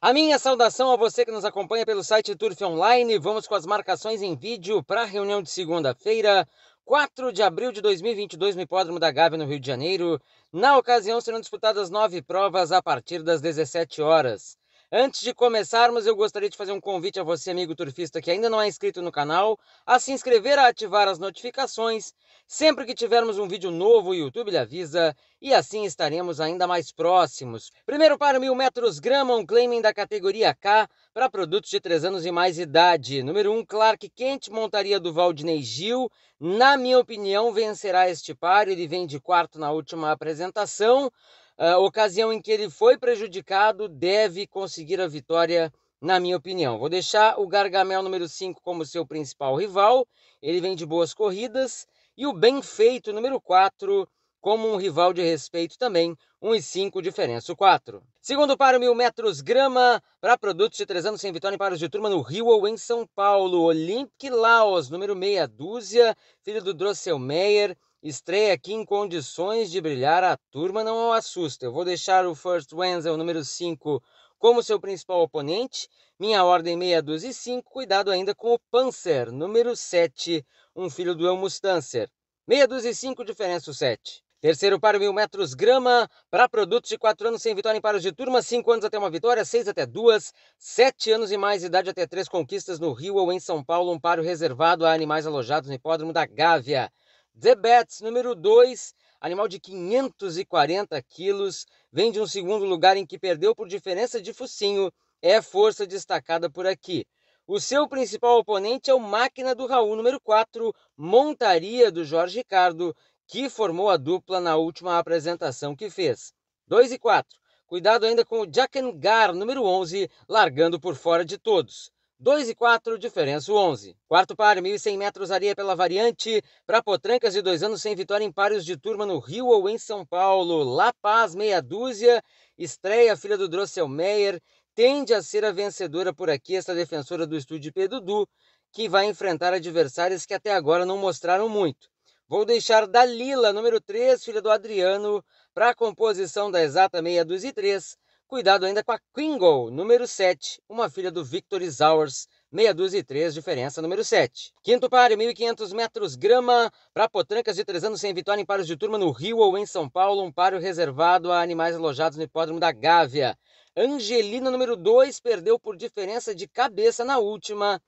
A minha saudação a você que nos acompanha pelo site Turf Online. Vamos com as marcações em vídeo para a reunião de segunda-feira, 4 de abril de 2022, no Hipódromo da Gávea, no Rio de Janeiro. Na ocasião, serão disputadas nove provas a partir das 17 horas. Antes de começarmos, eu gostaria de fazer um convite a você, amigo turfista, que ainda não é inscrito no canal, a se inscrever, a ativar as notificações. Sempre que tivermos um vídeo novo, o YouTube lhe avisa e assim estaremos ainda mais próximos. Primeiro para 1.000 metros grama, um claiming da categoria K para produtos de 3 anos e mais idade. Número 1, um, Clark Quente montaria do Valdinei Gil. Na minha opinião, vencerá este par, ele vem de quarto na última apresentação a ocasião em que ele foi prejudicado, deve conseguir a vitória, na minha opinião. Vou deixar o Gargamel número 5 como seu principal rival, ele vem de boas corridas, e o Bem Feito número 4 como um rival de respeito também, 1,5 diferença, o 4. Segundo para mil metros grama, para produtos de 3 anos sem vitória em paros de turma no Rio ou em São Paulo, Olympic Laos, número meia dúzia, filho do drosselmeier Meyer, Estreia aqui em condições de brilhar, a turma não o assusta. Eu vou deixar o First Wenzel número 5 como seu principal oponente. Minha ordem meia dúzia e cinco. cuidado ainda com o Panzer, número 7, um filho do Elmustancer. Meia dúzia e cinco, diferença o 7. Terceiro para mil metros grama, para produtos de quatro anos sem vitória em paros de turma, cinco anos até uma vitória, seis até duas, sete anos e mais idade até três conquistas no Rio ou em São Paulo, um paro reservado a animais alojados no hipódromo da Gávea. The Bats, número 2, animal de 540 quilos, vem de um segundo lugar em que perdeu por diferença de focinho, é força destacada por aqui. O seu principal oponente é o Máquina do Raul, número 4, Montaria do Jorge Ricardo, que formou a dupla na última apresentação que fez. 2 e 4. Cuidado ainda com o Jack Gar, número 11, largando por fora de todos. 2 e 4, diferença 11. Quarto par, 1.100 metros, areia pela variante. Para Potrancas de dois anos sem vitória em pares de turma no Rio ou em São Paulo. La Paz, meia dúzia. Estreia, filha do Drossel Meyer. Tende a ser a vencedora por aqui, esta defensora do estúdio Pedudu, que vai enfrentar adversários que até agora não mostraram muito. Vou deixar Dalila, número 3, filha do Adriano, para a composição da exata meia dúzia e 3 Cuidado ainda com a Kringle, número 7, uma filha do Victor Zowers, meia e três, diferença número 7. Quinto par, 1.500 metros grama para potrancas de três anos sem vitória em paros de turma no Rio ou em São Paulo, um páreo reservado a animais alojados no hipódromo da Gávea. Angelina, número 2, perdeu por diferença de cabeça na última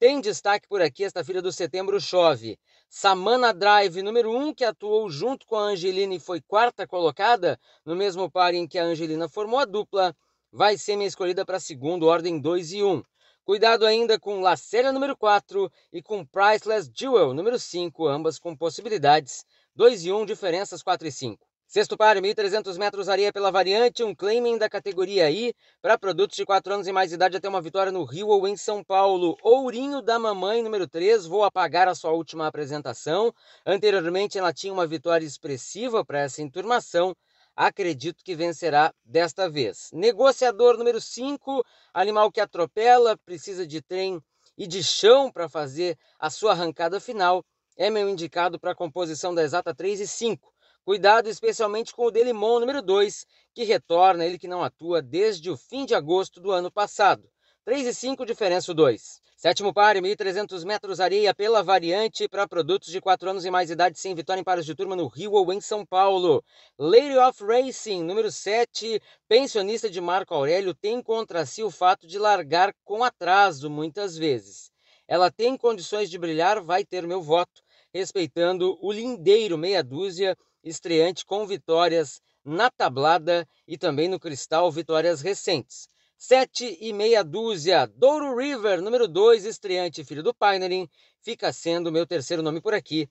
tem destaque por aqui esta filha do Setembro Chove. Samana Drive, número 1, um, que atuou junto com a Angelina e foi quarta colocada, no mesmo par em que a Angelina formou a dupla, vai ser minha escolhida para segundo, ordem 2 e 1. Um. Cuidado ainda com Lacerda, número 4, e com Priceless Jewel, número 5, ambas com possibilidades 2 e 1, um, diferenças 4 e 5. Sexto páreo, 1.300 metros areia pela variante, um claiming da categoria I para produtos de 4 anos e mais idade até uma vitória no Rio ou em São Paulo. Ourinho da Mamãe, número 3, vou apagar a sua última apresentação. Anteriormente ela tinha uma vitória expressiva para essa enturmação, acredito que vencerá desta vez. Negociador número 5, animal que atropela, precisa de trem e de chão para fazer a sua arrancada final, é meu indicado para a composição da exata 3 e 5. Cuidado especialmente com o Delimon número 2, que retorna, ele que não atua desde o fim de agosto do ano passado. 3 e 5, diferença 2. Sétimo par, 1.300 metros areia pela variante para produtos de 4 anos e mais idade sem vitória em pares de turma no Rio ou em São Paulo. Lady of Racing, número 7, pensionista de Marco Aurélio, tem contra si o fato de largar com atraso muitas vezes. Ela tem condições de brilhar, vai ter meu voto, respeitando o lindeiro meia dúzia estreante com vitórias na tablada e também no cristal, vitórias recentes. Sete e meia dúzia, Douro River, número 2, estreante filho do Pinerin, fica sendo meu terceiro nome por aqui.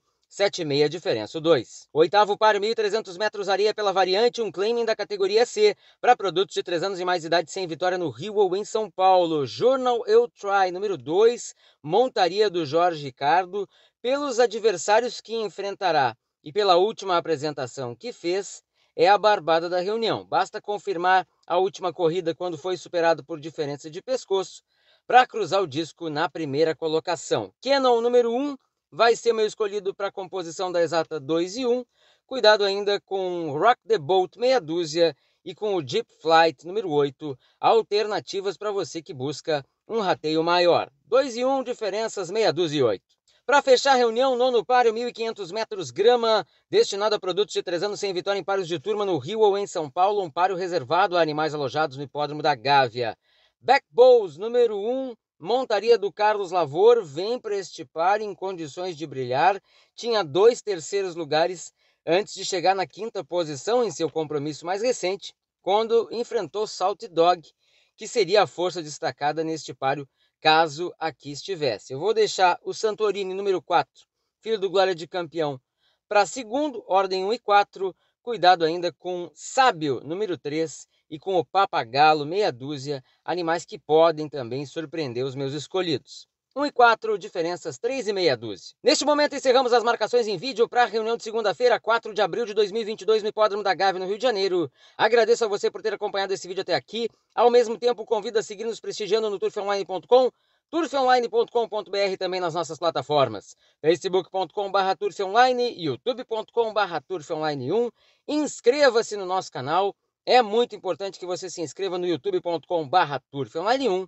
meia diferença 2. Oitavo par, 1.300 metros areia pela variante, um claiming da categoria C para produtos de 3 anos e mais idade sem vitória no Rio ou em São Paulo. Journal Eu Try, número 2, montaria do Jorge Ricardo, pelos adversários que enfrentará e pela última apresentação que fez, é a barbada da reunião. Basta confirmar a última corrida quando foi superado por diferença de pescoço para cruzar o disco na primeira colocação. Canon número 1 um, vai ser meu escolhido para a composição da exata 2 e 1. Um. Cuidado ainda com Rock the Boat meia dúzia e com o Jeep Flight número 8, alternativas para você que busca um rateio maior. 2 e 1, um, diferenças meia dúzia e 8. Para fechar a reunião, nono páreo, 1.500 metros grama, destinado a produtos de três anos sem vitória em páreos de turma no Rio ou em São Paulo, um páreo reservado a animais alojados no hipódromo da Gávea. Back Bowls, número 1, um, montaria do Carlos Lavor, vem para este par em condições de brilhar, tinha dois terceiros lugares antes de chegar na quinta posição em seu compromisso mais recente, quando enfrentou Salt Dog, que seria a força destacada neste páreo caso aqui estivesse. Eu vou deixar o Santorini número 4, filho do Glória de Campeão, para segundo, ordem 1 e 4. Cuidado ainda com Sábio número 3 e com o Papagalo meia dúzia, animais que podem também surpreender os meus escolhidos. 1 e 4, diferenças 3 e meia dúzia. Neste momento encerramos as marcações em vídeo para a reunião de segunda-feira, 4 de abril de 2022, no Hipódromo da Gávea, no Rio de Janeiro. Agradeço a você por ter acompanhado esse vídeo até aqui. Ao mesmo tempo, convido a seguir nos prestigiando no turfonline.com, turfonline.com.br também nas nossas plataformas, facebook.com.br turfonline, youtube.com.br turfonline1. Inscreva-se no nosso canal. É muito importante que você se inscreva no youtube.com.br turfonline1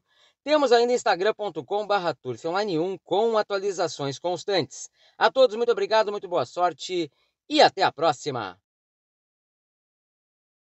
temos ainda instagram.com.br turfonline1 com atualizações constantes. A todos, muito obrigado, muito boa sorte e até a próxima!